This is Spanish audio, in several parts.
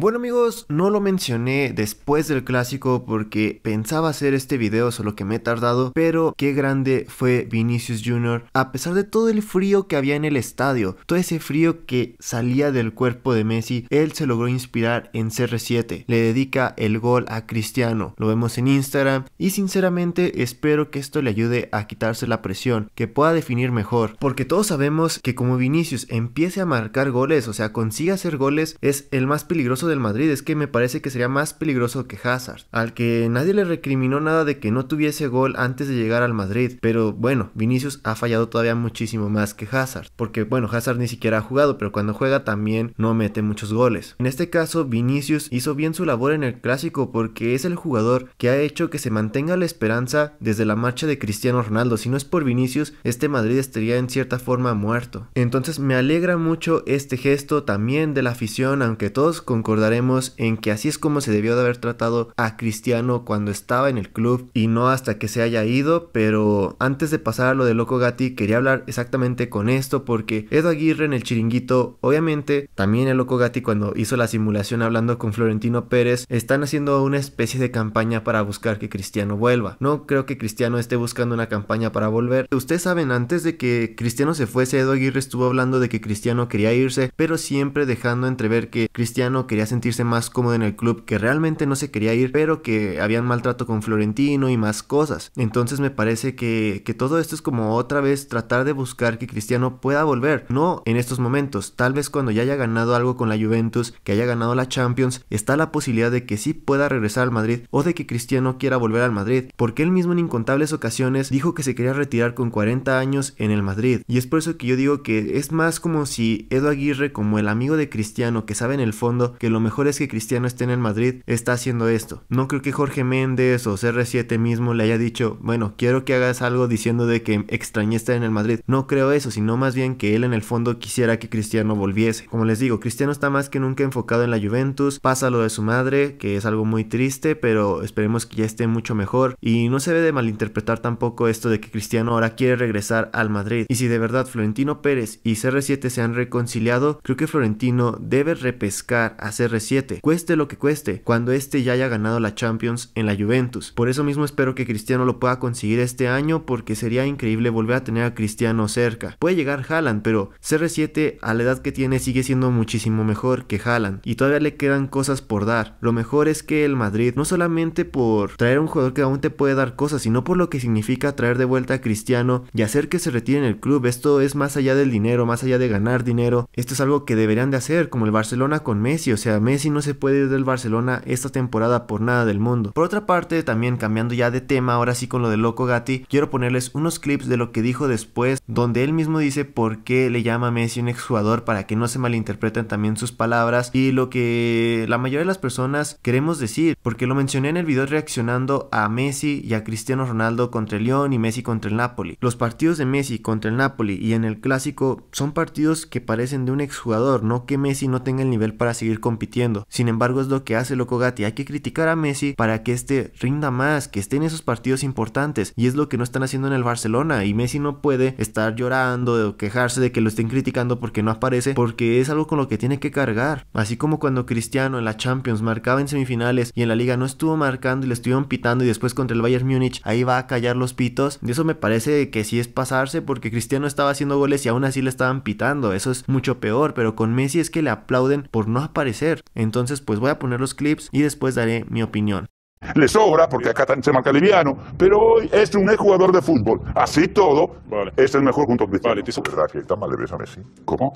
Bueno amigos, no lo mencioné después del clásico porque pensaba hacer este video solo que me he tardado, pero qué grande fue Vinicius Jr. a pesar de todo el frío que había en el estadio, todo ese frío que salía del cuerpo de Messi, él se logró inspirar en CR7, le dedica el gol a Cristiano, lo vemos en Instagram y sinceramente espero que esto le ayude a quitarse la presión, que pueda definir mejor, porque todos sabemos que como Vinicius empiece a marcar goles, o sea, consiga hacer goles, es el más peligroso del Madrid es que me parece que sería más peligroso que Hazard, al que nadie le recriminó nada de que no tuviese gol antes de llegar al Madrid, pero bueno, Vinicius ha fallado todavía muchísimo más que Hazard, porque bueno, Hazard ni siquiera ha jugado, pero cuando juega también no mete muchos goles. En este caso, Vinicius hizo bien su labor en el clásico porque es el jugador que ha hecho que se mantenga la esperanza desde la marcha de Cristiano Ronaldo, si no es por Vinicius, este Madrid estaría en cierta forma muerto. Entonces me alegra mucho este gesto también de la afición, aunque todos concordamos recordaremos en que así es como se debió de haber tratado a Cristiano cuando estaba en el club y no hasta que se haya ido, pero antes de pasar a lo de Loco Gatti quería hablar exactamente con esto porque Edo Aguirre en el chiringuito, obviamente también el Loco Gatti cuando hizo la simulación hablando con Florentino Pérez, están haciendo una especie de campaña para buscar que Cristiano vuelva. No creo que Cristiano esté buscando una campaña para volver. Ustedes saben, antes de que Cristiano se fuese, Edo Aguirre estuvo hablando de que Cristiano quería irse, pero siempre dejando entrever que Cristiano quería sentirse más cómodo en el club, que realmente no se quería ir, pero que habían maltrato con Florentino y más cosas. Entonces me parece que, todo esto es como otra vez tratar de buscar que Cristiano pueda volver. No en estos momentos, tal vez cuando ya haya ganado algo con la Juventus, que haya ganado la Champions, está la posibilidad de que sí pueda regresar al Madrid o de que Cristiano quiera volver al Madrid, porque él mismo en incontables ocasiones dijo que se quería retirar con 40 años en el Madrid. Y es por eso que yo digo que es más como si Edo Aguirre, como el amigo de Cristiano, que sabe en el fondo que lo lo mejor es que Cristiano esté en el Madrid, está haciendo esto. No creo que Jorge Méndez o CR7 mismo le haya dicho, bueno, quiero que hagas algo diciendo de que extrañé estar en el Madrid. No creo eso, sino más bien que él en el fondo quisiera que Cristiano volviese. Como les digo, Cristiano está más que nunca enfocado en la Juventus, pasa lo de su madre, que es algo muy triste, pero esperemos que ya esté mucho mejor. Y no se ve de malinterpretar tampoco esto de que Cristiano ahora quiere regresar al Madrid. Y si de verdad Florentino Pérez y CR7 se han reconciliado, creo que Florentino debe repescar a CR7, cueste lo que cueste, cuando este ya haya ganado la Champions en la Juventus. Por eso mismo espero que Cristiano lo pueda conseguir este año porque sería increíble volver a tener a Cristiano cerca. Puede llegar Haaland, pero CR7 a la edad que tiene sigue siendo muchísimo mejor que Haaland y todavía le quedan cosas por dar. Lo mejor es que el Madrid no solamente por traer un jugador que aún te puede dar cosas, sino por lo que significa traer de vuelta a Cristiano y hacer que se retire en el club. Esto es más allá del dinero, más allá de ganar dinero. Esto es algo que deberían de hacer como el Barcelona con Messi, o sea, Messi no se puede ir del Barcelona esta temporada por nada del mundo. Por otra parte, también cambiando ya de tema, ahora sí con lo de Loco Gatti, quiero ponerles unos clips de lo que dijo después, donde él mismo dice por qué le llama a Messi un exjugador para que no se malinterpreten también sus palabras y lo que la mayoría de las personas queremos decir, porque lo mencioné en el video reaccionando a Messi y a Cristiano Ronaldo contra el Lyon y Messi contra el Napoli. Los partidos de Messi contra el Napoli y en el clásico son partidos que parecen de un exjugador, no que Messi no tenga el nivel para seguir compitiendo sin embargo, es lo que hace Loco Hay que criticar a Messi para que este rinda más, que esté en esos partidos importantes. Y es lo que no están haciendo en el Barcelona. Y Messi no puede estar llorando o quejarse de que lo estén criticando porque no aparece, porque es algo con lo que tiene que cargar. Así como cuando Cristiano en la Champions marcaba en semifinales y en la liga no estuvo marcando y le estuvieron pitando y después contra el Bayern Múnich ahí va a callar los pitos. Y eso me parece que sí es pasarse porque Cristiano estaba haciendo goles y aún así le estaban pitando. Eso es mucho peor, pero con Messi es que le aplauden por no aparecer entonces, pues voy a poner los clips y después daré mi opinión. Le sobra porque acá se marca liviano, pero hoy es un exjugador jugador de fútbol. Así todo, es el mejor junto a Cristiano. Vale, que está de Messi. ¿Cómo?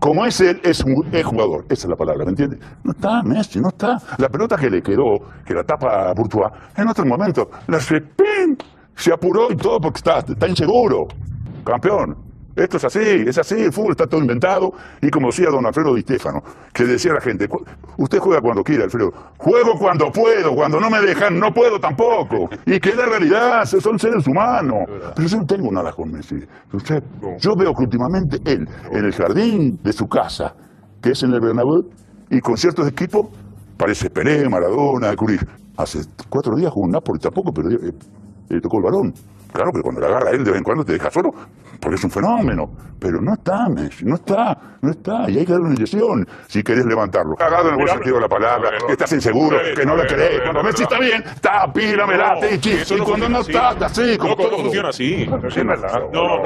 Como es él, es un exjugador. jugador. Esa es la palabra, ¿me entiendes? No está Messi, no está. La pelota que le quedó, que la tapa a Bourgeois, en otro momento, la se, se apuró y todo porque está, está inseguro. Campeón, esto es así, es así, el fútbol está todo inventado. Y como decía don Alfredo Di Stefano, que decía a la gente, pues, usted juega cuando quiera, Alfredo. Juego cuando puedo, cuando no me dejan, no puedo tampoco. Y que es la realidad, son seres humanos. Pero yo no tengo nada con Messi. Usted, yo veo que últimamente él, en el jardín de su casa, que es en el Bernabéu, y con ciertos equipos, parece Pelé, Maradona, Curís. Hace cuatro días jugó un Napoli, tampoco, pero eh, le tocó el balón. Claro que cuando la agarra él de vez en cuando te deja solo, porque es un fenómeno. Pero no está, Messi, no está, no está. Y hay que darle una inyección si querés levantarlo. Cagado en el buen sentido de la palabra, que estás inseguro, que no le crees. Cuando Messi está bien, está, pila, la te Y cuando no está, está así. como todo funciona así. No,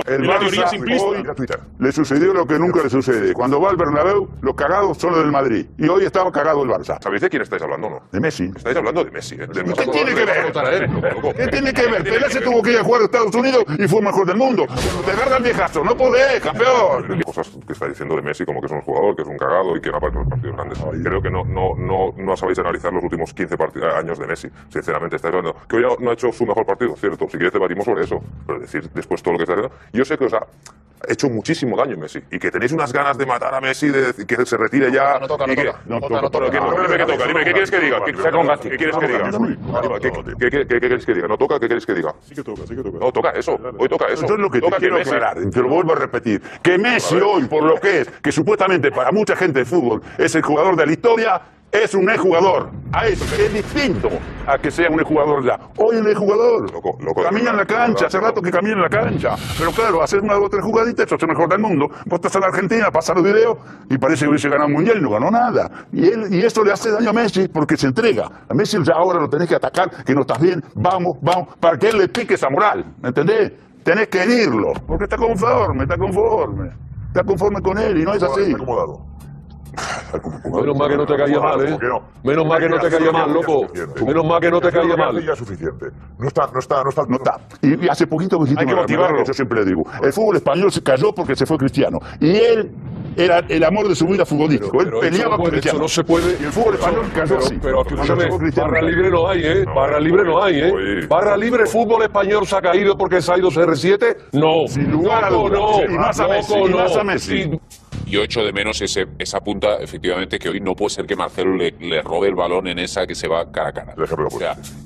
el Barça le sucedió lo que nunca le sucede. Cuando va al Bernabéu, los cagados son los del Madrid. Y hoy estaba cagado el Barça. ¿Sabéis de quién estáis hablando no? De Messi. Estáis hablando de Messi. ¿eh? ¿Qué tiene que ver? ¿Qué tiene que ver? Pelé se tuvo que ir a de Estados Unidos y fue mejor del mundo. te agarra el viejazo, no podés, campeón. Cosas que está diciendo de Messi como que es un jugador, que es un cagado y que no aparece en los partidos grandes. Creo que no, no, no, no sabéis analizar los últimos 15 años de Messi, sinceramente. Estáis hablando que hoy no ha hecho su mejor partido, cierto. Si quieres debatimos sobre eso, pero decir después todo lo que está haciendo. Yo sé que os ha hecho muchísimo daño Messi y que tenéis unas ganas de matar a Messi, de que se retire ya. No toca, no toca. No toca, ¿Qué toca? Dime, ¿qué quieres que diga? ¿Qué quieres que diga? ¿Qué quieres que diga? ¿No toca? ¿Qué quieres que diga? Sí que toca, no, toca eso. Hoy toca eso. Entonces lo que quiero que aclarar, te lo vuelvo a repetir, que Messi hoy, por lo que es, que supuestamente para mucha gente de fútbol es el jugador de la historia, es un exjugador. A eso, es distinto a que sea un exjugador ya. Hoy el exjugador loco, camina en la cancha, hace rato que camina en la cancha. Pero claro, hacer una o tres jugaditas, eso es el mejor del mundo. Vos estás en Argentina, pasar los videos y parece que hubiese ganado el mundial, no ganó nada. Y, él, y esto le hace daño a Messi porque se entrega. A Messi ya ahora lo tenés que atacar, que no estás bien, vamos, vamos, para que él le pique esa moral, ¿me entendés? Tenés que herirlo, porque está conforme, está conforme. Está conforme con él y no es así. acomodado. Menos mal que no te caía mal, ¿eh? Menos mal que no te caía mal, loco. Menos mal que no te caía mal. Ya suficiente. No está, no está, no está. No está. Y hace poquito me Hay que motivarlo. Yo siempre le digo. El fútbol español se cayó porque se fue Cristiano. Y él era el amor de su vida futbolístico. él peleaba con Cristiano. no se puede. Y el fútbol español cayó así. Pero, barra libre no hay, ¿eh? barra libre no hay, ¿eh? barra libre, fútbol español se ha caído porque se ha ido CR7. No. Sin lugar a dudas. No. Y más a Messi. Y más a Messi yo echo de menos ese, esa punta, efectivamente, que hoy no puede ser que Marcelo le, le robe el balón en esa que se va cara a cara. ejemplo,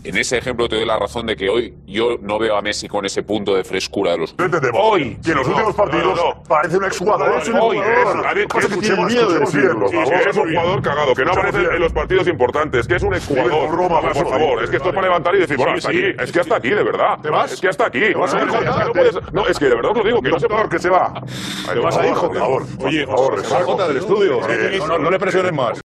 en ese ejemplo te doy la razón de que hoy yo no veo a Messi con ese punto de frescura de los. Hoy. Que en los últimos partidos parece un exjugador. Es un hoy. Es, que tiene es un jugador cagado, que no aparece en los partidos importantes, que es un exjugador. por favor. Es que esto es para levantar y decir, bueno, Es que hasta aquí, de verdad. ¿Te vas? Es que hasta aquí. No, es que de verdad lo digo, que no sé por qué se va. Te vas a por favor. Oye, la del estudio. Eh, no le presiones más.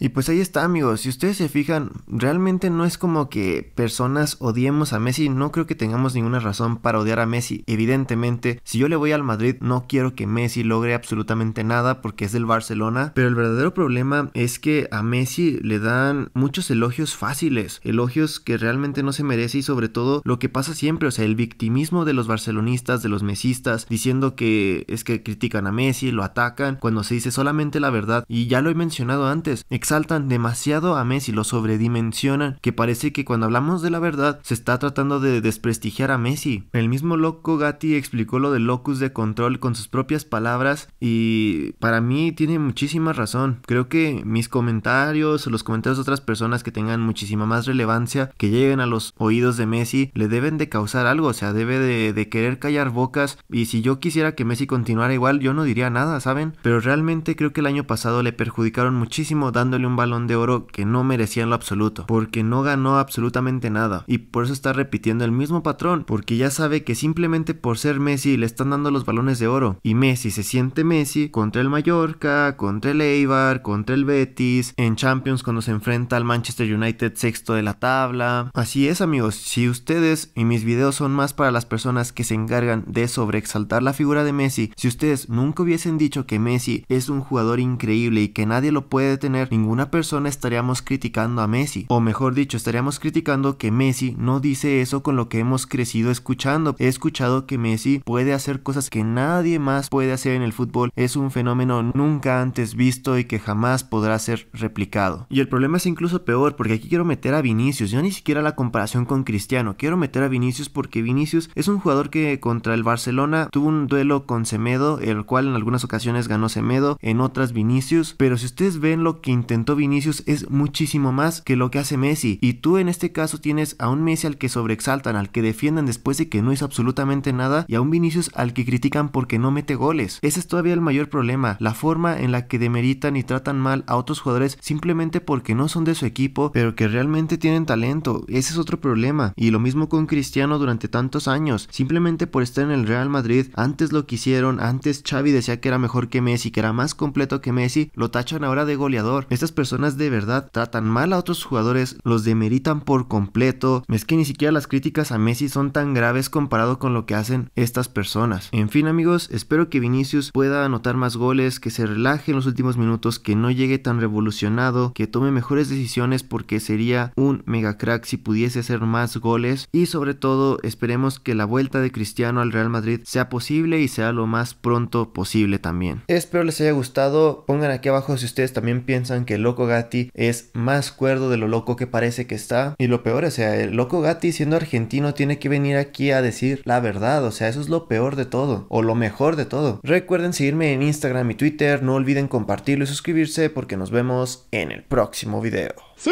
Y pues ahí está amigos, si ustedes se fijan, realmente no es como que personas odiemos a Messi, no creo que tengamos ninguna razón para odiar a Messi. Evidentemente, si yo le voy al Madrid, no quiero que Messi logre absolutamente nada porque es del Barcelona, pero el verdadero problema es que a Messi le dan muchos elogios fáciles, elogios que realmente no se merece y sobre todo lo que pasa siempre, o sea, el victimismo de los barcelonistas, de los mesistas, diciendo que es que critican a Messi, lo atacan, cuando se dice solamente la verdad, y ya lo he mencionado antes saltan demasiado a Messi, lo sobredimensionan, que parece que cuando hablamos de la verdad se está tratando de desprestigiar a Messi. El mismo loco Gatti explicó lo del locus de control con sus propias palabras y para mí tiene muchísima razón. Creo que mis comentarios los comentarios de otras personas que tengan muchísima más relevancia, que lleguen a los oídos de Messi, le deben de causar algo, o sea, debe de, querer callar bocas y si yo quisiera que Messi continuara igual, yo no diría nada, ¿saben? Pero realmente creo que el año pasado le perjudicaron muchísimo dando un balón de oro que no merecía en lo absoluto, porque no ganó absolutamente nada y por eso está repitiendo el mismo patrón, porque ya sabe que simplemente por ser Messi le están dando los balones de oro y Messi se siente Messi contra el Mallorca, contra el Eibar, contra el Betis, en Champions cuando se enfrenta al Manchester United sexto de la tabla. Así es amigos, si ustedes y mis videos son más para las personas que se encargan de sobreexaltar la figura de Messi, si ustedes nunca hubiesen dicho que Messi es un jugador increíble y que nadie lo puede tener, ningún una persona estaríamos criticando a Messi, o mejor dicho, estaríamos criticando que Messi no dice eso con lo que hemos crecido escuchando. He escuchado que Messi puede hacer cosas que nadie más puede hacer en el fútbol, es un fenómeno nunca antes visto y que jamás podrá ser replicado. Y el problema es incluso peor, porque aquí quiero meter a Vinicius, yo ni siquiera la comparación con Cristiano, quiero meter a Vinicius porque Vinicius es un jugador que contra el Barcelona tuvo un duelo con Semedo, el cual en algunas ocasiones ganó Semedo, en otras Vinicius, pero si ustedes ven lo que intentó Vinicius es muchísimo más que lo que hace Messi. Y tú en este caso tienes a un Messi al que sobreexaltan, al que defienden después de que no es absolutamente nada y a un Vinicius al que critican porque no mete goles. Ese es todavía el mayor problema, la forma en la que demeritan y tratan mal a otros jugadores simplemente porque no son de su equipo, pero que realmente tienen talento. Ese es otro problema. Y lo mismo con Cristiano durante tantos años, simplemente por estar en el Real Madrid, antes lo quisieron, antes Xavi decía que era mejor que Messi, que era más completo que Messi, lo tachan ahora de goleador. Estas personas de verdad tratan mal a otros jugadores, los demeritan por completo. Es que ni siquiera las críticas a Messi son tan graves comparado con lo que hacen estas personas. En fin amigos, espero que Vinicius pueda anotar más goles, que se relaje en los últimos minutos, que no llegue tan revolucionado, que tome mejores decisiones porque sería un mega crack si pudiese hacer más goles y sobre todo esperemos que la vuelta de Cristiano al Real Madrid sea posible y sea lo más pronto posible también. Espero les haya gustado, pongan aquí abajo si ustedes también piensan que el loco Gatti es más cuerdo de lo loco que parece que está. Y lo peor, o sea, el loco Gatti siendo argentino tiene que venir aquí a decir la verdad, o sea, eso es lo peor de todo, o lo mejor de todo. Recuerden seguirme en Instagram y Twitter, no olviden compartirlo y suscribirse porque nos vemos en el próximo video. ¡Sí!